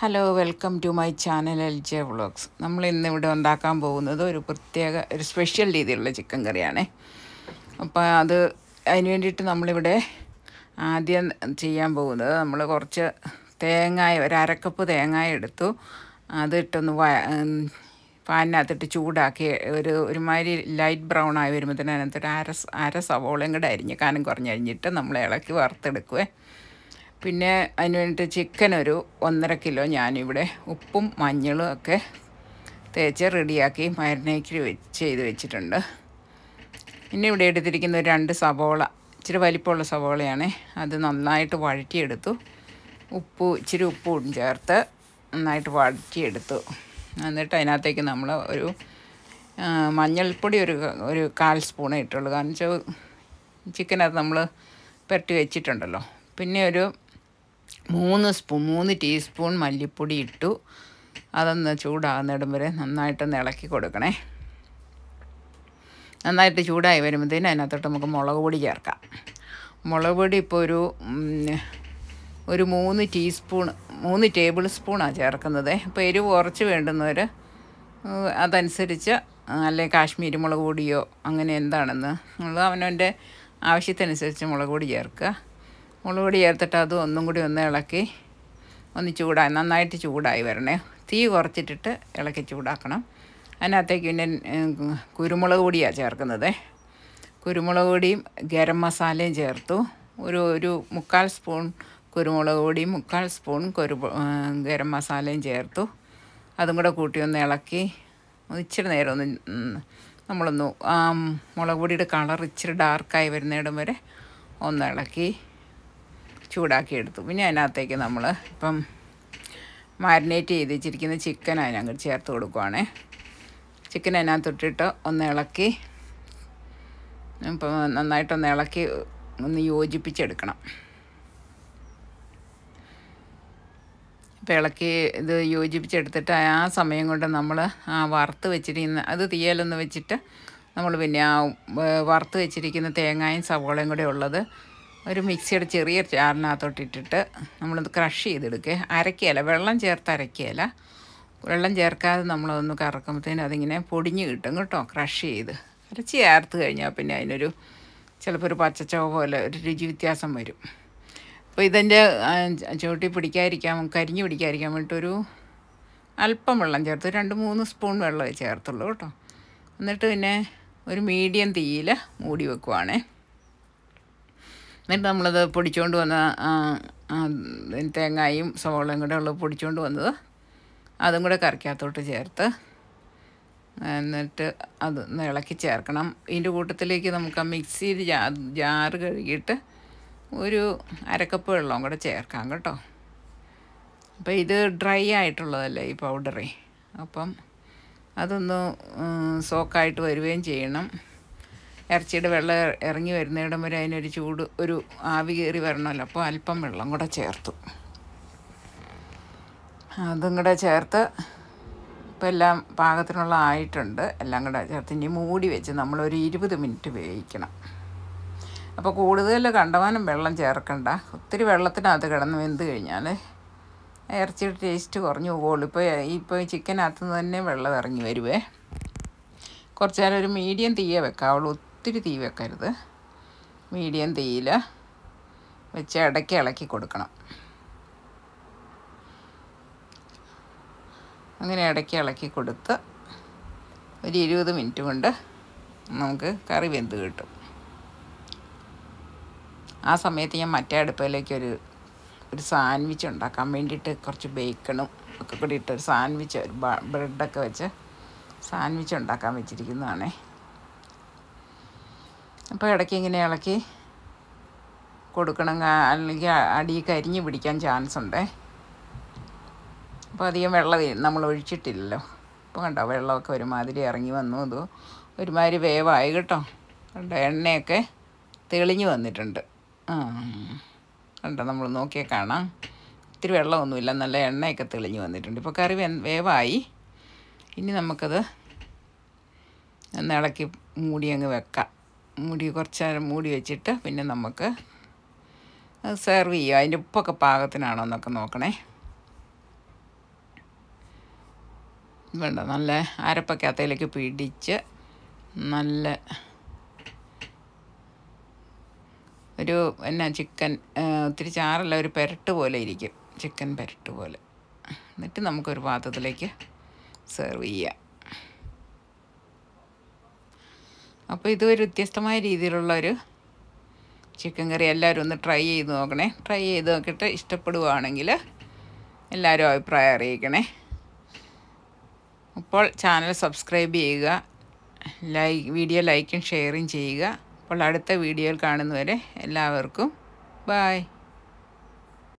hello welcome to my channel L J vlogs നമ്മൾ ഇന്ന് ഇവിടെ ഉണ്ടാക്കാൻ പോകുന്നത് ഒരു പ്രത്യേക ഒരു സ്പെഷ്യൽ രീതിയിലുള്ള ചിക്കൻ കറിയാണ് അപ്പോൾ അത് അതിന് വേണ്ടിയിട്ട് നമ്മളിവിടെ ആദ്യം ചെയ്യാൻ പോകുന്നത് നമ്മൾ കുറച്ച് തേങ്ങായ ഒരു അരക്കപ്പ് തേങ്ങായ എടുത്തു അതിട്ടൊന്ന് വ പാനിനകത്തിട്ട് ചൂടാക്കി ഒരു ഒരുമാതിരി ലൈറ്റ് ബ്രൗൺ ആയി വരുമ്പോൾ തന്നെ അതിനകത്തൊരു അര അര സവോളയും കൂടെ അരിഞ്ഞ് കാനം കുറഞ്ഞരിഞ്ഞിട്ട് നമ്മൾ ഇളക്കി വറുത്തെടുക്കുവേ പിന്നെ അതിന് വേണ്ടിയിട്ട് ചിക്കൻ ഒരു ഒന്നര കിലോ ഞാനിവിടെ ഉപ്പും മഞ്ഞളും ഒക്കെ തേച്ച് റെഡിയാക്കി മരിനേക്കിൽ വെച്ച് ചെയ്ത് വെച്ചിട്ടുണ്ട് പിന്നെ ഇവിടെ എടുത്തിരിക്കുന്ന ഒരു രണ്ട് സവോള ഇച്ചിരി വലിപ്പമുള്ള സവോളയാണ് അത് നന്നായിട്ട് വഴറ്റിയെടുത്തു ഉപ്പ് ഇച്ചിരി ഉപ്പും ചേർത്ത് നന്നായിട്ട് വഴറ്റിയെടുത്തു എന്നിട്ട് അതിനകത്തേക്ക് നമ്മൾ ഒരു മഞ്ഞൾപ്പൊടി ഒരു ഒരു കാൽ സ്പൂണേ ഇട്ടുള്ളൂ കാരണം വെച്ചാൽ ചിക്കനകത്ത് നമ്മൾ പെരട്ടി വെച്ചിട്ടുണ്ടല്ലോ പിന്നെ ഒരു മൂന്ന് സ്പൂ മൂന്ന് ടീസ്പൂൺ മല്ലിപ്പൊടി ഇട്ടു അതൊന്ന് ചൂടാകുന്നിടം വരെ നന്നായിട്ടൊന്ന് ഇളക്കി കൊടുക്കണേ നന്നായിട്ട് ചൂടായി വരുമ്പോഴത്തേന് അതിനകത്തോട്ട് നമുക്ക് മുളക് പൊടി ചേർക്കാം മുളക് പൊടി ഇപ്പോൾ ഒരു ഒരു മൂന്ന് ടീസ്പൂൺ മൂന്ന് ടേബിൾ സ്പൂണാണ് ചേർക്കുന്നത് ഇപ്പോൾ എരിവ് കുറച്ച് വേണ്ടുന്നവർ അതനുസരിച്ച് അല്ലെങ്കിൽ കാശ്മീരി മുളക് പൊടിയോ അങ്ങനെ എന്താണെന്ന് നമ്മൾ അവനവൻ്റെ ആവശ്യത്തിനനുസരിച്ച് മുളക് പൊടി ചേർക്കുക മുളക് പൊടി ചേർത്തിട്ട് അതും ഒന്നും കൂടി ഒന്ന് ഇളക്കി ഒന്ന് ചൂടായി നന്നായിട്ട് ചൂടായി വരണേ തീ കുറച്ചിട്ടിട്ട് ഇളക്കി ചൂടാക്കണം അതിനകത്തേക്ക് പിന്നെ കുരുമുളക് പൊടിയാണ് ചേർക്കുന്നത് കുരുമുളക് പൊടിയും ഗരം മസാലയും ചേർത്തു ഒരു ഒരു മുക്കാൽ സ്പൂൺ കുരുമുളക് പൊടിയും മുക്കാൽ സ്പൂൺ കുരു ഗരം മസാലയും ചേർത്തു അതും കൂടെ കൂട്ടി ഒന്ന് ഇളക്കി ഇച്ചിരി നേരം ഒന്ന് നമ്മളൊന്ന് മുളക് പൊടിയുടെ കളർ ഇച്ചിരി ഡാർക്കായി വരുന്നിടം വരെ ഒന്ന് ഇളക്കി ചൂടാക്കി എടുത്തു പിന്നെ അതിനകത്തേക്ക് നമ്മൾ ഇപ്പം മാരിനേറ്റ് ചെയ്ത് വെച്ചിരിക്കുന്ന ചിക്കൻ അതിനകത്ത് ചേർത്ത് കൊടുക്കുവാണ് ചിക്കൻ അതിനകത്തൊട്ടിട്ട് ഒന്ന് ഇളക്കി ഇപ്പം നന്നായിട്ടൊന്ന് ഇളക്കി ഒന്ന് യോജിപ്പിച്ചെടുക്കണം ഇപ്പം ഇളക്കി ഇത് യോജിപ്പിച്ചെടുത്തിട്ട് ആ സമയം കൊണ്ട് നമ്മൾ ആ വറുത്ത് വെച്ചിരിക്കുന്ന അത് തീയലൊന്ന് വെച്ചിട്ട് നമ്മൾ പിന്നെ ആ വറുത്ത് വെച്ചിരിക്കുന്ന തേങ്ങയും സവോളയും കൂടെ ഉള്ളത് ഒരു മിക്സിയുടെ ചെറിയ ചാറിനകത്തോട്ട് ഇട്ടിട്ട് നമ്മളൊന്ന് ക്രഷ് ചെയ്തെടുക്കുക അരക്കുകയില്ല വെള്ളം ചേർത്ത് അരക്കുകയില്ല വെള്ളം ചേർക്കാതെ നമ്മളതൊന്ന് കറക്കുമ്പോഴത്തേന് അതിങ്ങനെ പൊടിഞ്ഞ് കിട്ടും കേട്ടോ ക്രഷ് ചെയ്ത് അരച്ച് ചേർത്ത് കഴിഞ്ഞാൽ പിന്നെ അതിനൊരു ചിലപ്പോൾ ഒരു പച്ചച്ചവ പോലെ ഒരു രുചി വ്യത്യാസം വരും അപ്പോൾ ഇതിൻ്റെ ചുവട്ടി പിടിക്കാതിരിക്കാൻ കരിഞ്ഞ് പിടിക്കാതിരിക്കാൻ വേണ്ടിയിട്ടൊരു അല്പം വെള്ളം ചേർത്ത് രണ്ട് മൂന്ന് സ്പൂൺ വെള്ളമേ ചേർത്തുള്ളൂ കേട്ടോ എന്നിട്ട് പിന്നെ ഒരു മീഡിയം തീയിൽ മൂടി വെക്കുവാണേ എന്നിട്ട് നമ്മളത് പൊടിച്ചുകൊണ്ട് വന്ന തേങ്ങായും സവോളയും കൂടെ ഉള്ളത് പൊടിച്ചുകൊണ്ട് വന്നത് അതും കൂടെ കറിക്കകത്തോട്ട് ചേർത്ത് എന്നിട്ട് അത് ഇളക്കി ചേർക്കണം ഇതിൻ്റെ കൂട്ടത്തിലേക്ക് നമുക്ക് ആ മിക്സിയിൽ ജാ ജാറ് കഴുകിയിട്ട് ഒരു അരക്കപ്പ് വെള്ളവും കൂടെ ചേർക്കാം കേട്ടോ അപ്പോൾ ഇത് ഡ്രൈ ആയിട്ടുള്ളതല്ലേ ഈ പൗഡറി അപ്പം അതൊന്ന് സോക്കായിട്ട് വരികയും ചെയ്യണം ഇറച്ചിയുടെ വെള്ളം ഇറങ്ങി വരുന്നിടം വരെ അതിനൊരു ചൂട് ഒരു ആവി കയറി വരണമല്ലോ അപ്പോൾ അല്പം വെള്ളം കൂടെ ചേർത്തു അതും കൂടെ ചേർത്ത് ഇപ്പം എല്ലാം പാകത്തിനുള്ള ആയിട്ടുണ്ട് എല്ലാം കൂടെ ചേർത്ത് ഇനി മൂടി വെച്ച് നമ്മളൊരു ഇരുപത് മിനിറ്റ് വേവിക്കണം അപ്പോൾ കൂടുതൽ കണ്ടമാനം വെള്ളം ചേർക്കണ്ട ഒത്തിരി വെള്ളത്തിനകത്ത് കിടന്ന് വെന്ത് കഴിഞ്ഞാൽ ഇറച്ചിയുടെ ടേസ്റ്റ് കുറഞ്ഞു പോകുള്ളൂ ഇപ്പോൾ ഇപ്പോൾ ചിക്കനകത്തുനിന്ന് തന്നെ വെള്ളം ഇറങ്ങി വരുവേ കുറച്ച് നേരം ഒരു മീഡിയം തീയേ വെക്കാവുള്ളൂ ഒത്തിരി തീ വെക്കരുത് മീഡിയം തീയിൽ വെച്ച് ഇടയ്ക്ക് ഇളക്കി കൊടുക്കണം അങ്ങനെ ഇടയ്ക്ക് ഇളക്കി കൊടുത്ത് ഒരു ഇരുപത് മിനിറ്റ് കൊണ്ട് നമുക്ക് കറി വെന്ത് കിട്ടും ആ സമയത്ത് ഞാൻ മറ്റേ അടുപ്പിലേക്ക് ഒരു ഒരു സാൻഡ്വിച്ച് ഉണ്ടാക്കാൻ വേണ്ടിയിട്ട് കുറച്ച് ബേക്കണും ഒക്കെ കൂടി ഇട്ടൊരു സാൻഡ്വിച്ച് ഒരു ബ്രെഡൊക്കെ വെച്ച് സാൻഡ്വിച്ച് ഉണ്ടാക്കാൻ വെച്ചിരിക്കുന്നതാണേ അപ്പോൾ ഇടയ്ക്ക് ഇങ്ങനെ ഇളക്കി കൊടുക്കണം അല്ലെങ്കിൽ അടി കരിഞ്ഞ് പിടിക്കാൻ ചാൻസ് ഉണ്ടേ അപ്പോൾ അധികം വെള്ളം നമ്മൾ ഒഴിച്ചിട്ടില്ലല്ലോ അപ്പോൾ കണ്ടോ വെള്ളമൊക്കെ ഒരുമാതിരി ഇറങ്ങി വന്നു അത് ഒരുമാതിരി വേവായി കേട്ടോ കണ്ടോ എണ്ണയൊക്കെ തെളിഞ്ഞു വന്നിട്ടുണ്ട് ആ കണ്ടോ നമ്മൾ നോക്കിയാൽ കാണാം ഒത്തിരി വെള്ളമൊന്നുമില്ല നല്ല എണ്ണയൊക്കെ തെളിഞ്ഞു വന്നിട്ടുണ്ട് ഇപ്പോൾ കറി വേവായി ഇനി നമുക്കത് ഒന്ന് ഇളക്കി മൂടി അങ്ങ് വെക്കാം മൂടി കുറച്ച് നേരം മൂടി വെച്ചിട്ട് പിന്നെ നമുക്ക് സെർവ് ചെയ്യുക അതിൻ്റെ ഉപ്പൊക്കെ പാകത്തിനാണോ എന്നൊക്കെ നോക്കണേ വേണ്ട നല്ല അരപ്പൊക്കെ അത്തയിലേക്ക് പിടിച്ച് നല്ല ഒരു എന്നാ ചിക്കൻ ഒത്തിരി ചാറല്ല ഒരു പെരട്ട് പോലെ ഇരിക്കും ചിക്കൻ പെരട്ട് പോലെ എന്നിട്ട് നമുക്കൊരു പാത്രത്തിലേക്ക് സെർവ് ചെയ്യാം അപ്പോൾ ഇത് ഒരു വ്യത്യസ്തമായ രീതിയിലുള്ള ഒരു ചിക്കൻ കറി എല്ലാവരും ഒന്ന് ട്രൈ ചെയ്ത് നോക്കണേ ട്രൈ ചെയ്ത് നോക്കിയിട്ട് ഇഷ്ടപ്പെടുകയാണെങ്കിൽ എല്ലാവരും അഭിപ്രായം അറിയിക്കണേ അപ്പോൾ ചാനൽ സബ്സ്ക്രൈബ് ചെയ്യുക ലൈക്ക് വീഡിയോ ലൈക്കും ഷെയറും ചെയ്യുക അപ്പോൾ അടുത്ത വീഡിയോയിൽ കാണുന്നവരെ എല്ലാവർക്കും ബായ്